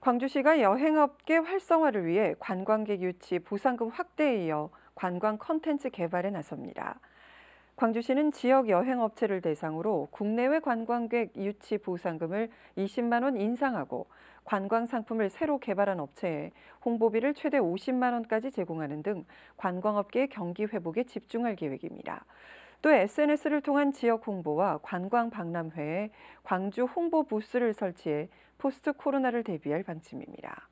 광주시가 여행업계 활성화를 위해 관광객 유치 보상금 확대에 이어 관광 컨텐츠 개발에 나섭니다. 광주시는 지역 여행업체를 대상으로 국내외 관광객 유치 보상금을 20만 원 인상하고 관광 상품을 새로 개발한 업체에 홍보비를 최대 50만 원까지 제공하는 등 관광업계의 경기 회복에 집중할 계획입니다. 또 SNS를 통한 지역 홍보와 관광 박람회에 광주 홍보 부스를 설치해 포스트 코로나를 대비할 방침입니다.